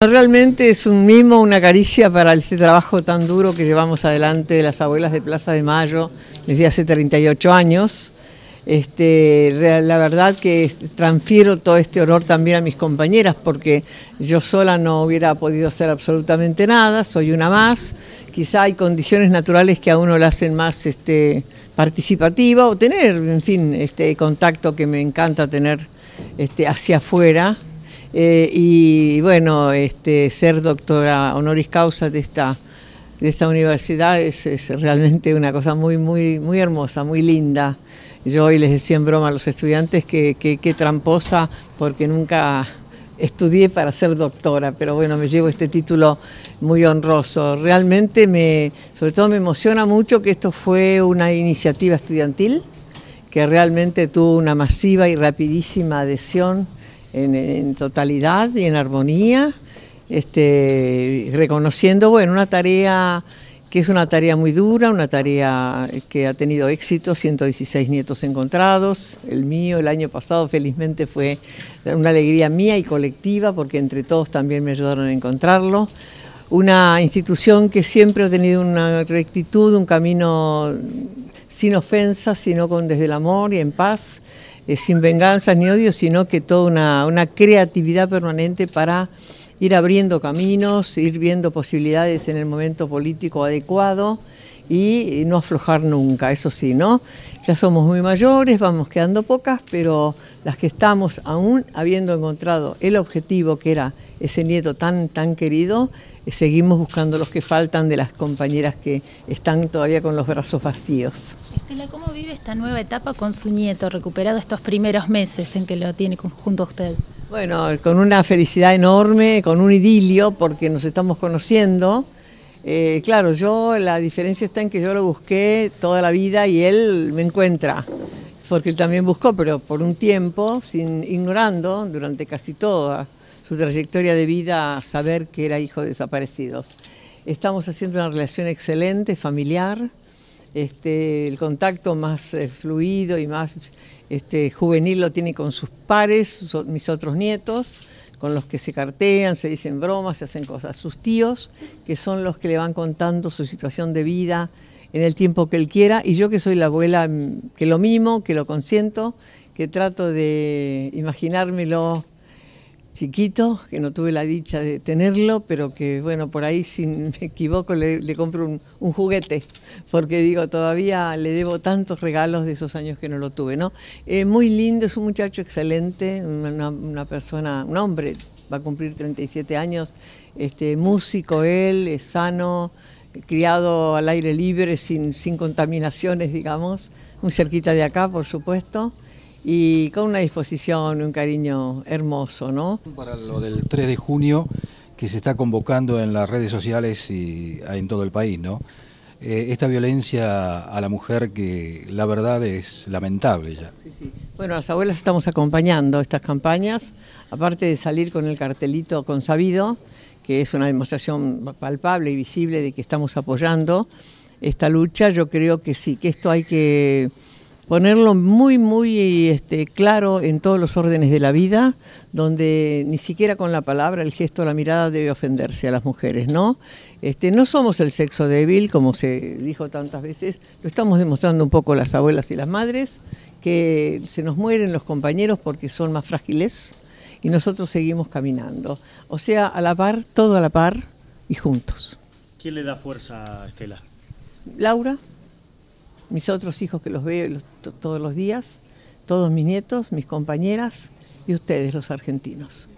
Realmente es un mimo, una caricia para este trabajo tan duro que llevamos adelante de las abuelas de Plaza de Mayo desde hace 38 años. Este, la verdad que transfiero todo este honor también a mis compañeras porque yo sola no hubiera podido hacer absolutamente nada, soy una más. Quizá hay condiciones naturales que a uno la hacen más este, participativa o tener, en fin, este contacto que me encanta tener este, hacia afuera eh, y bueno, este, ser doctora honoris causa de esta, de esta universidad es, realmente una cosa muy, muy, muy hermosa, muy linda. Yo hoy les decía en broma a los estudiantes que, que, tramposa porque nunca estudié para ser doctora, pero bueno, me llevo este título muy honroso. Realmente me, sobre todo me emociona mucho que esto fue una iniciativa estudiantil que realmente tuvo una masiva y rapidísima adhesión en, totalidad y en armonía, este, reconociendo, bueno, una tarea que es una tarea muy dura, una tarea que ha tenido éxito, 116 nietos encontrados, el mío el año pasado felizmente fue una alegría mía y colectiva porque entre todos también me ayudaron a encontrarlo. Una institución que siempre ha tenido una rectitud, un camino sin ofensas, sino con desde el amor y en paz. Eh, sin venganzas ni odio, sino que toda una, una creatividad permanente para ir abriendo caminos, ir viendo posibilidades en el momento político adecuado y no aflojar nunca, eso sí, ¿no? Ya somos muy mayores, vamos quedando pocas, pero las que estamos aún habiendo encontrado el objetivo que era ese nieto tan, tan querido, eh, seguimos buscando los que faltan de las compañeras que están todavía con los brazos vacíos. ¿cómo vive esta nueva etapa con su nieto, recuperado estos primeros meses en que lo tiene junto a usted? Bueno, con una felicidad enorme, con un idilio, porque nos estamos conociendo. Eh, claro, yo la diferencia está en que yo lo busqué toda la vida y él me encuentra, porque él también buscó, pero por un tiempo, sin ignorando durante casi toda su trayectoria de vida saber que era hijo de desaparecidos. Estamos haciendo una relación excelente, familiar este, el contacto más eh, fluido y más este, juvenil lo tiene con sus pares, mis otros nietos, con los que se cartean, se dicen bromas, se hacen cosas. Sus tíos, que son los que le van contando su situación de vida en el tiempo que él quiera, y yo que soy la abuela mm, que lo mimo, que lo consiento, que trato de imaginármelo chiquito, que no tuve la dicha de tenerlo, pero que bueno, por ahí si me equivoco le, compro un, juguete, porque digo, todavía le debo tantos regalos de esos años que no lo tuve, ¿no? Eh, muy lindo, es un muchacho excelente, una, persona, un hombre, va a cumplir 37 años, este, músico él, es sano, criado al aire libre, sin, sin contaminaciones, digamos, muy cerquita de acá, por supuesto y con una disposición, un cariño hermoso, ¿no? Para lo del 3 de junio que se está convocando en las redes sociales y en todo el país, ¿no? Eh, esta violencia a la mujer que la verdad es lamentable ya. Bueno, las abuelas estamos acompañando estas campañas, aparte de salir con el cartelito consabido, que es una demostración palpable y visible de que estamos apoyando esta lucha, yo creo que sí, que esto hay que ponerlo muy, muy este, claro en todos los órdenes de la vida, donde ni siquiera con la palabra, el gesto, la mirada debe ofenderse a las mujeres, ¿no? Este, no somos el sexo débil, como se dijo tantas veces, lo estamos demostrando un poco las abuelas y las madres, que se nos mueren los compañeros porque son más frágiles y nosotros seguimos caminando. O sea, a la par, todo a la par y juntos. ¿Quién le da fuerza a Estela? Laura mis otros hijos que los veo todos los días, todos mis nietos, mis compañeras y ustedes, los argentinos.